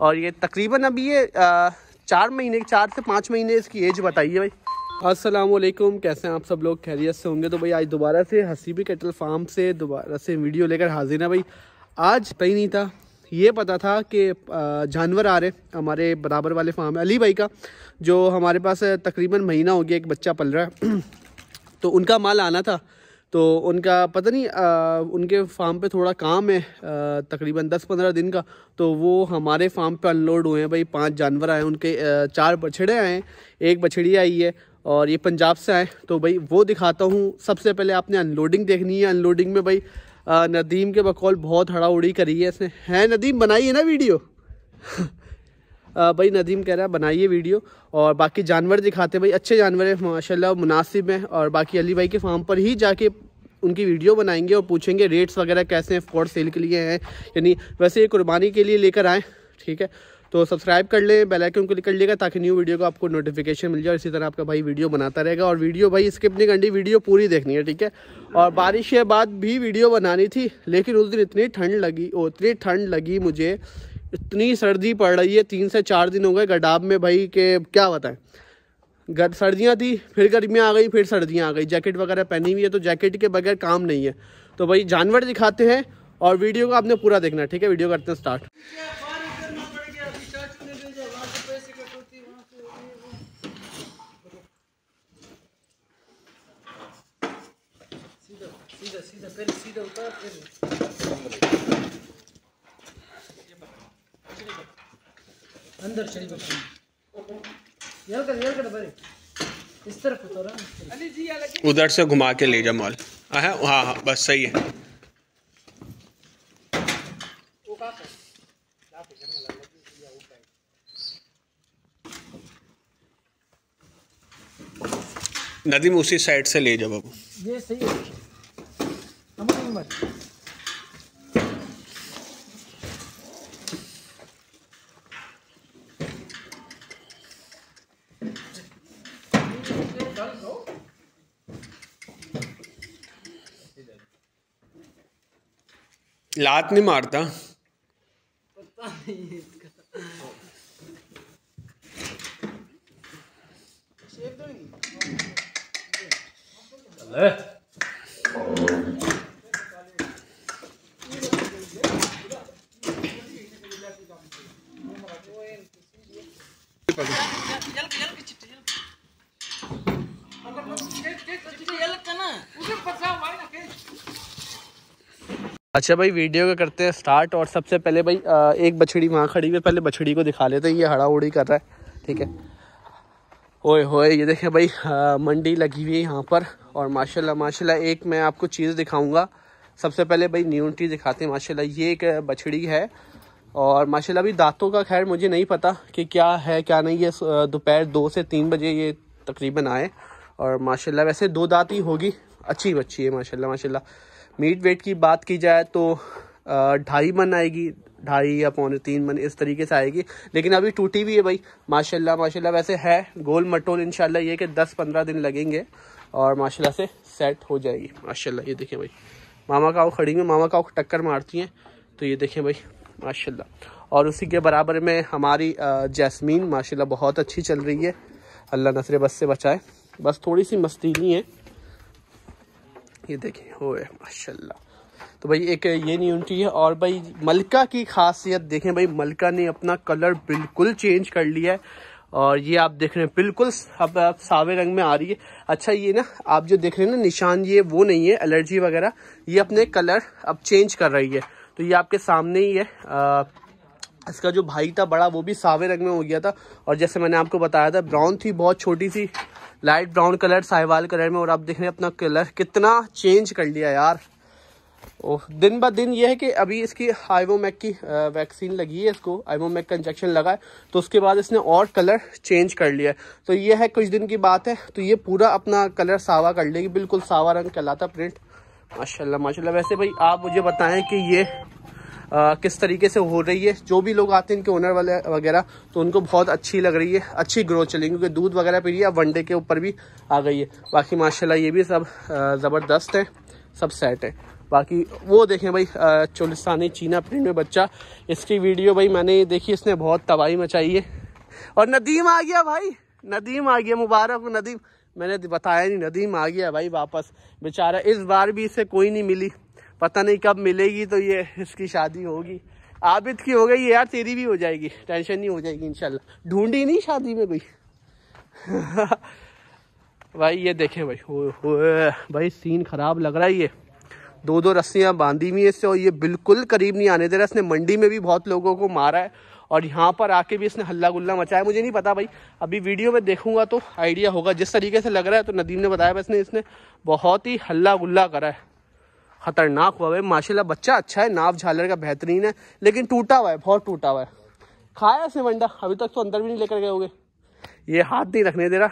और ये तकरीबन अभी ये चार महीने चार से पाँच महीने इसकी एज बताइए भाई असलम कैसे हैं आप सब लोग खैरियत से होंगे तो भाई आज दोबारा से हसीबी कैटल फार्म से दोबारा से वीडियो लेकर हाजिर है भाई आज कहीं नहीं था ये पता था कि जानवर आ रहे हमारे बराबर वाले फार्म अली भाई का जो हमारे पास तकरीबन महीना हो गया एक बच्चा पल रहा है तो उनका माल आना था तो उनका पता नहीं आ, उनके फार्म पे थोड़ा काम है तकरीबन दस पंद्रह दिन का तो वो हमारे फार्म पे अनलोड हुए हैं भाई पांच जानवर आए उनके आ, चार बछड़े आए हैं एक बछड़ी आई है और ये पंजाब से आए तो भाई वो दिखाता हूँ सबसे पहले आपने अनलोडिंग देखनी है अनलोडिंग में भाई आ, नदीम के बकौल बहुत उड़ी करी है इसने है नदीम बनाई है ना वीडियो भाई नदीम कह रहा है बनाइए वीडियो और बाकी जानवर दिखाते भाई अच्छे जानवर हैं माशाल्लाह मुनासिब हैं और बाकी अली भाई के फार्म पर ही जाके उनकी वीडियो बनाएंगे और पूछेंगे रेट्स वगैरह कैसे हैं फॉर सेल के लिए हैं यानी वैसे ये कुर्बानी के लिए लेकर आएँ ठीक है तो सब्सक्राइब कर लें बेल आइकन क्लिक कर लीजिएगा ताकि न्यू वीडियो को आपको नोटिफिकेशन मिल जाए और इसी तरह आपका भाई वीडियो बनाता रहेगा और वीडियो भाई स्किप नहीं करनी वीडियो पूरी देखनी है ठीक है और बारिश के बाद भी वीडियो बनानी थी लेकिन उस दिन इतनी ठंड लगी ओ इतनी ठंड लगी मुझे इतनी सर्दी पड़ रही है तीन से चार दिन हो गए गडाब में भाई के क्या बताएं गर सर्दियाँ थी फिर गर्मियाँ आ गई फिर सर्दियाँ आ गई जैकेट वगैरह पहनी हुई है तो जैकेट के बगैर काम नहीं है तो भाई जानवर दिखाते हैं और वीडियो को आपने पूरा देखना ठीक है वीडियो करते हैं स्टार्ट सीधा सीधा सीधा फिर सीधा उतार फिर अंदर चली इस तरफ उतरा हाँ, उधर से घुमा के ले जा मॉल हाँ हाँ हाँ, हाँ बस सही है नदी में उसी साइड से ले जाओ बाबू ये सही है लात नहीं मारता पता नहीं इसका अच्छा भाई वीडियो का करते हैं स्टार्ट और सबसे पहले भाई एक बछड़ी वहाँ खड़ी हुई पहले बछड़ी को दिखा लेते हैं ये हड़ा उड़ी कर रहा है ठीक है ओए होए ये देखें भाई आ, मंडी लगी हुई है यहाँ पर और माशाल्लाह माशाल्लाह एक मैं आपको चीज़ दिखाऊंगा सबसे पहले भाई न्यूनटी दिखाते हैं माशाला ये एक बछड़ी है और माशाला अभी दांतों का खैर मुझे नहीं पता कि क्या है क्या नहीं ये दोपहर दो से तीन बजे ये तकरीबन आए और माशाला वैसे दो दांत ही होगी अच्छी बच्ची है माशा माशा मीट वेट की बात की जाए तो ढाई मन आएगी ढाई या पौने तीन मन इस तरीके से आएगी लेकिन अभी टूटी भी है भाई माशाल्लाह माशाल्लाह वैसे है गोल मटोल इनशाला ये कि दस पंद्रह दिन लगेंगे और माशाल्लाह से सेट हो जाएगी माशाल्लाह ये देखें भाई मामा काओ खड़ी में मामा काओ टक्कर मारती हैं तो ये देखें भाई माशा और उसी के बराबर में हमारी जैसमीन माशा बहुत अच्छी चल रही है अल्लाह नसर बस से बचाए बस थोड़ी सी मस्ती नहीं है ये देखें हो माशा तो भाई एक ये न्यूनटी है और भाई मलका की खासियत देखें भाई मलका ने अपना कलर बिल्कुल चेंज कर लिया है और ये आप देख रहे हैं बिल्कुल अब आप सावे रंग में आ रही है अच्छा ये ना आप जो देख रहे हैं ना निशान ये वो नहीं है एलर्जी वगैरह ये अपने कलर अब चेंज कर रही है तो ये आपके सामने ही है आ, इसका जो भाई था बड़ा वो भी सावे रंग में हो गया था और जैसे मैंने आपको बताया था ब्राउन थी बहुत छोटी सी light brown colour Sahiwal colour में और आप देख रहे हैं अपना कलर कितना चेंज कर लिया यार ओह दिन ब दिन ये है कि अभी इसकी आइवोमैक की वैक्सीन लगी है इसको आइवोमैक का इंजेक्शन लगा है तो उसके बाद इसने और कलर चेंज कर लिया है तो ये है कुछ दिन की बात है तो ये पूरा अपना कलर सावा कर लेगी बिल्कुल सावा रंग कहलाता प्रिंट माशाल्लाह माशाल्लाह वैसे भाई आप मुझे बताएं कि ये आ, किस तरीके से हो रही है जो भी लोग आते हैं इनके ओनर वाले वगैरह तो उनको बहुत अच्छी लग रही है अच्छी ग्रोथ चलेगी क्योंकि दूध वगैरह पी रही है वनडे के ऊपर भी आ गई है बाकी माशाल्लाह ये भी सब ज़बरदस्त है सब सेट है बाकी वो देखें भाई चोलिस्तानी चीना प्रिंट में बच्चा इसकी वीडियो भाई मैंने देखी इसने बहुत तबाही मचाई है और नदीम आ गया भाई नदीम आ गया मुबारक नदीम मैंने बताया नहीं नदीम आ गया भाई वापस बेचारा इस बार भी इसे कोई नहीं मिली पता नहीं कब मिलेगी तो ये इसकी शादी होगी आबिद की हो गई यार तेरी भी हो जाएगी टेंशन नहीं हो जाएगी इनशाला ढूंढी नहीं शादी में कोई भाई ये देखे भाई ओ, ओ, भाई सीन ख़राब लग रहा है ये दो दो रस्सियां बांधी हुई है इससे और ये बिल्कुल करीब नहीं आने दे रहा इसने मंडी में भी बहुत लोगों को मारा है और यहाँ पर आके भी इसने हल्ला गुल्ला मचाया मुझे नहीं पता भाई अभी वीडियो में देखूंगा तो आइडिया होगा जिस तरीके से लग रहा है तो नदीम ने बताया इसने इसने बहुत ही हल्ला गुल्ला करा है खतरनाक हुआ है माशाला बच्चा अच्छा है नाव झालर का बेहतरीन है लेकिन टूटा हुआ है बहुत टूटा हुआ है खाया से मंडा अभी तक तो अंदर भी नहीं लेकर गए होंगे ये हाथ नहीं रखने दे रहा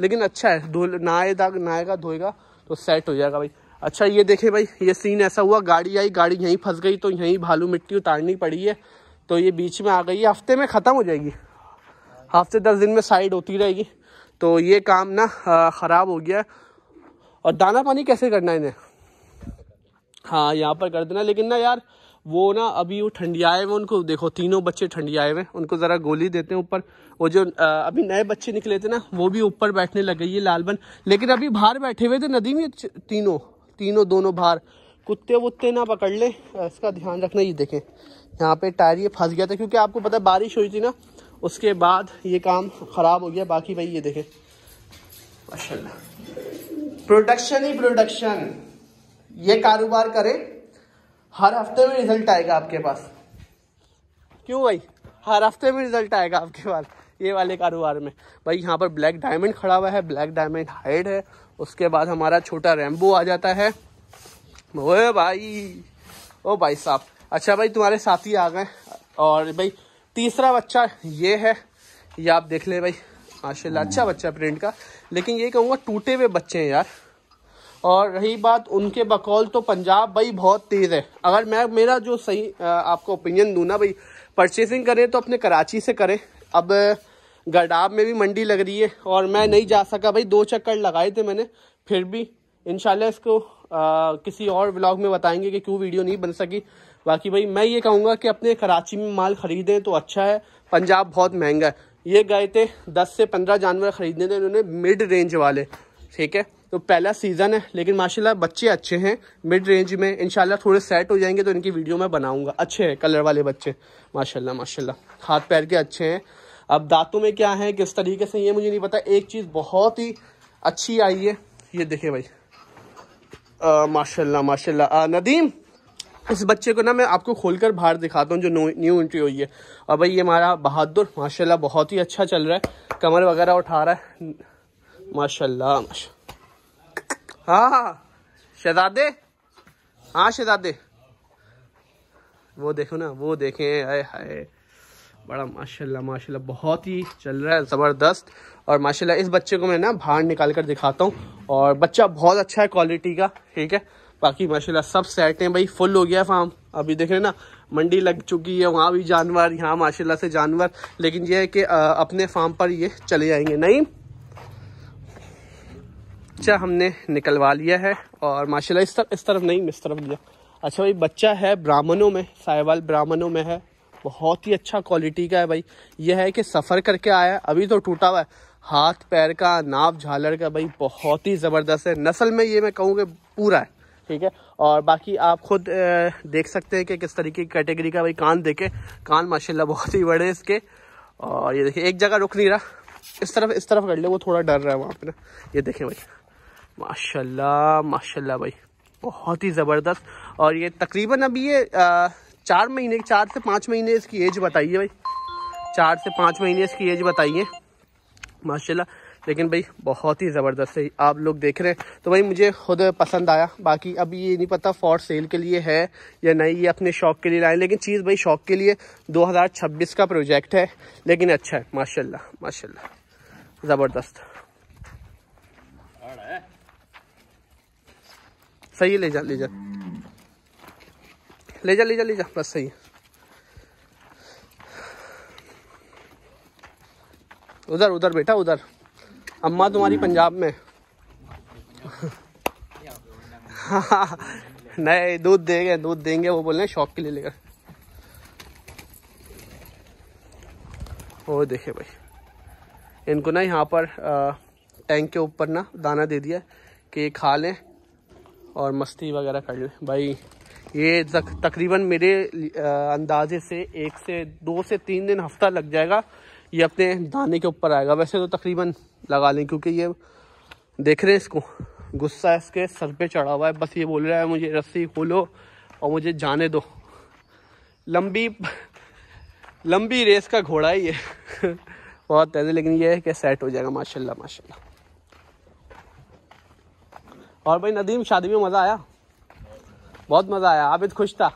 लेकिन अच्छा है धो नहाए दाग नहाएगा धोएगा तो सेट हो जाएगा भाई अच्छा ये देखे भाई ये सीन ऐसा हुआ गाड़ी आई गाड़ी यहीं फंस गई तो यहीं भालू मिट्टी उतारनी पड़ी है तो ये बीच में आ गई है हफ्ते में ख़त्म हो जाएगी हफ्ते दस दिन में साइड होती रहेगी तो ये काम ना ख़राब हो गया और दाना पानी कैसे करना है इन्हें हाँ यहाँ पर कर देना लेकिन ना यार वो ना अभी वो ठंडी आए हुए उनको देखो तीनों बच्चे ठंडी आए हुए उनको ज़रा गोली देते हैं ऊपर वो जो अभी नए बच्चे निकले थे ना वो भी ऊपर बैठने लग गई है लालबन लेकिन अभी बाहर बैठे हुए थे नदी में तीनों तीनों दोनों बाहर कुत्ते वुत्ते ना पकड़ ले इसका ध्यान रखना ये देखें यहाँ पे टायर ये फंस गया था क्योंकि आपको पता है बारिश हुई थी ना उसके बाद ये काम ख़राब हो गया बाकी भाई ये देखें माशा प्रोडक्शन ही प्रोडक्शन ये कारोबार करें हर हफ्ते में रिजल्ट आएगा आपके पास क्यों भाई हर हफ्ते में रिजल्ट आएगा आपके पास ये वाले कारोबार में भाई यहाँ पर ब्लैक डायमंड खड़ा हुआ है ब्लैक डायमंड हाइड है उसके बाद हमारा छोटा रेम्बो आ जाता है ओए भाई ओ भाई साहब अच्छा भाई तुम्हारे साथी आ गए और भाई तीसरा बच्चा ये है ये आप देख ले भाई माशाला अच्छा बच्चा प्रिंट का लेकिन ये कहूँगा टूटे हुए बच्चे हैं यार और रही बात उनके बकौल तो पंजाब भाई बहुत तेज़ है अगर मैं मेरा जो सही आपको ओपिनियन दूँ ना भाई परचेसिंग करें तो अपने कराची से करें अब गडाब में भी मंडी लग रही है और मैं नहीं जा सका भाई दो चक्कर लगाए थे मैंने फिर भी इन इसको आ, किसी और ब्लॉग में बताएंगे कि क्यों वीडियो नहीं बन सकी बाकी भाई मैं ये कहूँगा कि अपने कराची में माल ख़रीदें तो अच्छा है पंजाब बहुत महंगा है ये गए थे दस से पंद्रह जानवर ख़रीदने थे उन्होंने मिड रेंज वाले ठीक है तो पहला सीज़न है लेकिन माशाल्लाह बच्चे अच्छे हैं मिड रेंज में इनशाला थोड़े सेट हो जाएंगे तो इनकी वीडियो मैं बनाऊँगा अच्छे हैं कलर वाले बच्चे माशाल्लाह माशाल्लाह हाथ पैर के अच्छे हैं अब दांतों में क्या है किस तरीके से ये मुझे नहीं पता एक चीज़ बहुत ही अच्छी आई है ये देखे भाई माशा माशा नदीम इस बच्चे को ना मैं आपको खोलकर बाहर दिखाता हूँ जो न्यू एंट्री हुई है और भाई ये हमारा बहादुर माशाल्लाह बहुत ही अच्छा चल रहा है कमर वगैरह उठा रहा है माशाल्लाह माशा हाँ, हाँ, हाँ शहजादे हाँ शहजादे वो देखो ना वो देखे हाय हाय बड़ा माशाल्लाह माशाल्लाह बहुत ही चल रहा है ज़बरदस्त और माशाल्लाह इस बच्चे को मैं ना बाहर निकाल कर दिखाता हूँ और बच्चा बहुत अच्छा है क्वालिटी का ठीक है बाकी माशाल्लाह सब सेट हैं भाई फुल हो गया है फार्म अभी देख रहे ना मंडी लग चुकी है वहाँ भी जानवर यहाँ माशाल्लाह से जानवर लेकिन यह है कि अपने फार्म पर ये चले जाएंगे नहीं बच्चा हमने निकलवा लिया है और माशाल्लाह इस तरफ इस तरफ नहीं इस तरफ लिया अच्छा भाई बच्चा है ब्राह्मणों में साहिवाल ब्राह्मणों में है बहुत ही अच्छा क्वालिटी का है भाई यह है कि सफ़र करके आया अभी तो टूटा हुआ है हाथ पैर का नाव झालर का भाई बहुत ही ज़बरदस्त है नस्ल में ये मैं कहूँगी पूरा है ठीक है और बाकी आप खुद देख सकते हैं कि किस तरीके की कैटेगरी का भाई कान देखे कान माशाल्लाह बहुत ही बड़े इसके और ये देखिए एक जगह रुक नहीं रहा इस तरफ इस तरफ कर ले वो थोड़ा डर रहा है वहाँ पे ना ये देखें भाई माशाल्लाह माशाल्लाह भाई बहुत ही ज़बरदस्त और ये तकरीबन अभी ये चार महीने चार से पाँच महीने इसकी एज बताइए भाई चार से पाँच महीने इसकी एज बताइए माशाल्लाह लेकिन भाई बहुत ही ज़बरदस्त है आप लोग देख रहे हैं तो भाई मुझे खुद पसंद आया बाकी अभी ये नहीं पता फॉर सेल के लिए है या नहीं ये अपने शौक़ के लिए लाए लेकिन चीज़ भाई शौक़ के लिए 2026 का प्रोजेक्ट है लेकिन अच्छा है माशाल्लाह माशाल्लाह ज़बरदस्त सही है ले जा ले जा ले जा ले जा ले जा बस सही है उधर उधर बेटा उधर अम्मा तुम्हारी पंजाब में नहीं दूध देंगे दूध देंगे वो बोल रहे शौक के लिए लेकर वो देखे भाई इनको ना यहाँ पर टैंक के ऊपर ना दाना दे दिया कि ये खा लें और मस्ती वगैरह कर लें भाई ये तकरीबन मेरे अंदाजे से एक से दो से तीन दिन हफ्ता लग जाएगा ये अपने दाने के ऊपर आएगा वैसे तो तकरीबन लगा लें क्योंकि ये देख रहे हैं इसको गुस्सा इसके सर पे चढ़ा हुआ है बस ये बोल रहा है मुझे रस्सी खोलो और मुझे जाने दो लंबी लंबी रेस का घोड़ा ही है बहुत तेज लेकिन ये है कि सेट हो जाएगा माशाल्लाह माशाल्लाह और भाई नदीम शादी में मज़ा आया बहुत मज़ा आया आबिद खुश था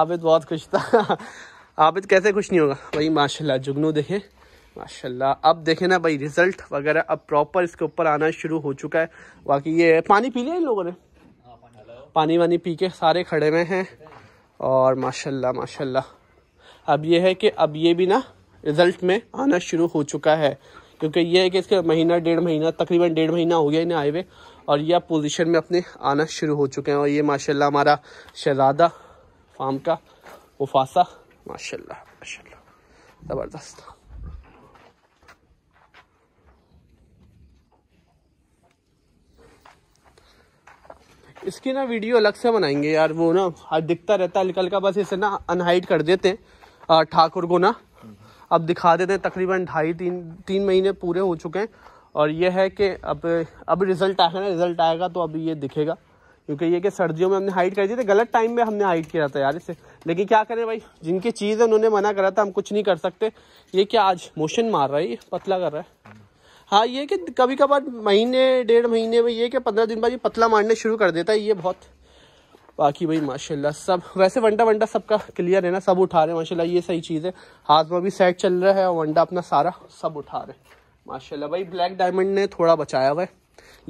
आबिद बहुत खुश था आबिद कैसे खुश नहीं होगा भाई माशाल्लाह जुगनू देखें माशाल्लाह अब देखें ना भाई रिजल्ट वगैरह अब प्रॉपर इसके ऊपर आना शुरू हो चुका है बाकी ये पानी पी लिया इन लोगों ने पानी वानी पी के सारे खड़े हुए हैं और माशाला माशाला अब ये है कि अब ये भी ना रिज़ल्ट में आना शुरू हो चुका है क्योंकि ये है कि इसका महीना डेढ़ महीना तकरीबन डेढ़ महीना हो गया इन्हें आए हुए और यह पोजीशन में अपने आना शुरू हो चुके हैं और ये माशाल्लाह हमारा शहजादा फार्म का उफासा माशाल्लाह माशाल्लाह ज़बरदस्त इसकी ना वीडियो अलग से बनाएंगे यार वो ना आज दिखता रहता है हल्का बस इसे ना अनहाइट कर देते हैं ठाकुर को ना अब दिखा देते हैं तकरीबन ढाई तीन तीन महीने पूरे हो चुके हैं और ये है कि अब अब रिज़ल्ट आया ना रिज़ल्ट आएगा तो अब ये दिखेगा क्योंकि ये कि सर्दियों में हमने हाइट कर दी थी गलत टाइम में हमने हाइट किया था यार इसे लेकिन क्या करें भाई जिनकी चीज़ है उन्होंने मना करा था हम कुछ नहीं कर सकते ये क्या आज मोशन मार रहा है ये पतला कर रहा है हाँ ये कि कभी कभार महीने डेढ़ महीने में ये कि पंद्रह दिन बाद ये पतला मारने शुरू कर देता है ये बहुत बाकी भाई माशाल्लाह सब वैसे वंडा वंडा सबका क्लियर है ना सब उठा रहे हैं माशाल्लाह ये सही चीज़ है हाथ में भी सेट चल रहा है और वंडा अपना सारा सब उठा रहे हैं माशाल्लाह भाई ब्लैक डायमंड ने थोड़ा बचाया हुआ है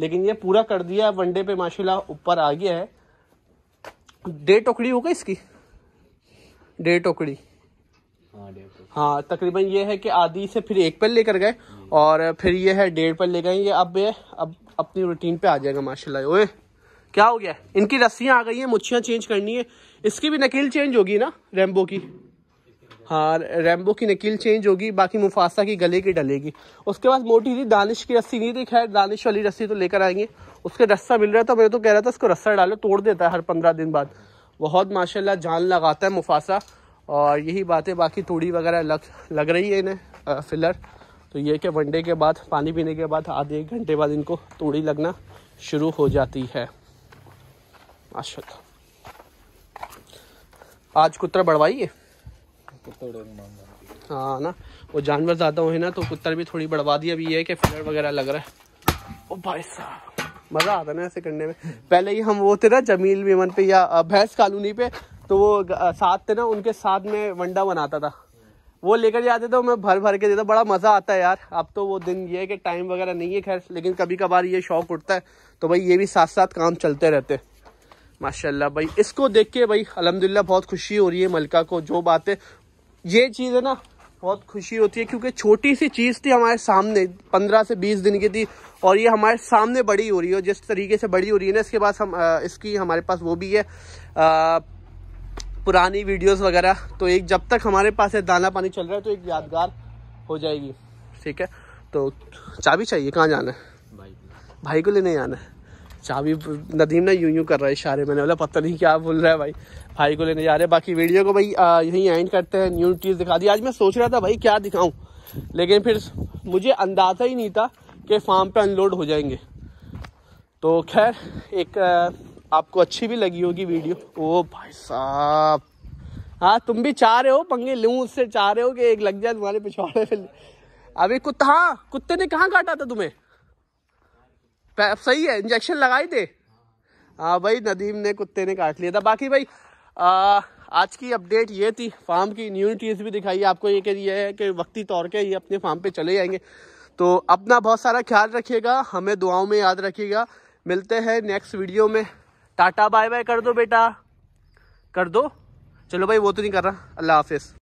लेकिन ये पूरा कर दिया वनडे पे माशाल्लाह ऊपर आ गया है डेढ़ टोकड़ी हो गई इसकी डे टोकड़ी हाँ, हाँ तकरीबन ये है कि आधी से फिर एक पर लेकर गए और फिर ये है डेढ़ पर ले गए ये अब ये अब अपनी रूटीन पे आ जाएगा माशाल्लाह ओए क्या हो गया इनकी रस्सियाँ आ गई हैं मुच्छियाँ चेंज करनी है इसकी भी नकेल चेंज होगी ना रेम्बो की हाँ रैम्बो की नकील चेंज होगी बाकी मुफासा की गले की डलेगी उसके बाद मोटी थी दानिश की रस्सी नहीं थी खैर दानिश वाली रस्सी तो लेकर आएंगे उसका रस्सा मिल रहा था मैं तो कह रहा था उसको रस्सा डालो तोड़ देता है हर पंद्रह दिन बाद बहुत माशाल्लाह जान लगाता है मुफासा और यही बातें बाकी तूड़ी वगैरह लग लग रही है इन्हें फिलर तो ये कि वनडे के बाद पानी पीने के बाद आधे एक घंटे बाद इनको तूड़ी लगना शुरू हो जाती है माशा आज कुत्ता बढ़वाइए हाँ ना वो जानवर ज़्यादा हुए ना तो कुत्तर भी थोड़ी बढ़वा दी अभी ये है कि फिलर वगैरह लग रहा है ओ भाई साहब मज़ा आता ना ऐसे करने में पहले ही हम वो थे ना जमील मेमन पे या भैंस कॉलोनी पे तो वो साथ थे ना उनके साथ में वंडा बनाता था वो लेकर जाते थे तो मैं भर भर के देता बड़ा मज़ा आता है यार अब तो वो दिन ये है कि टाइम वगैरह नहीं है खैर लेकिन कभी कभार ये शौक उठता है तो भाई ये भी साथ साथ काम चलते रहते माशाल्लाह भाई इसको देख के भाई अलहमदिल्ला बहुत खुशी हो रही है मलका को जो बातें ये चीज़ है ना बहुत खुशी होती है क्योंकि छोटी सी चीज़ थी हमारे सामने पंद्रह से बीस दिन की थी और ये हमारे सामने बड़ी हो रही है और जिस तरीके से बड़ी हो रही है ना इसके पास हम इसकी हमारे पास वो भी है आ, पुरानी वीडियोस वगैरह तो एक जब तक हमारे पास है दाना पानी चल रहा है तो एक यादगार हो जाएगी ठीक है तो चाबी चाहिए कहाँ जाना है भाई को लेने जाना है चाबी नदीम ना यूं यूं कर रहा है इशारे मैंने बोला पता नहीं क्या बोल रहा है भाई भाई को लेने जा रहे हैं बाकी वीडियो को भाई यहीं एंड करते हैं न्यू चीज़ दिखा दी आज मैं सोच रहा था भाई क्या दिखाऊँ लेकिन फिर मुझे अंदाज़ा ही नहीं था कि फार्म पे अनलोड हो जाएंगे तो खैर एक आपको अच्छी भी लगी होगी वीडियो ओ भाई साहब हाँ तुम भी चाह रहे हो पंगे लूँ उससे चाह रहे हो कि एक लग जाए तुम्हारे पिछवाड़े अभी कुत्ता हाँ, कुत्ते ने कहाँ काटा था तुम्हें सही है इंजेक्शन लगाए थे हाँ भाई नदीम ने कुत्ते ने काट लिया था बाकी भाई आ, आज की अपडेट ये थी फार्म की इम्यूनिटीज भी दिखाई आपको ये कह है कि वक्ती तौर के ये अपने फार्म पे चले जाएंगे तो अपना बहुत सारा ख्याल रखिएगा हमें दुआओं में याद रखिएगा मिलते हैं नेक्स्ट वीडियो में टाटा बाय बाय कर दो बेटा कर दो चलो भाई वो तो नहीं कर रहा अल्लाह हाफिज़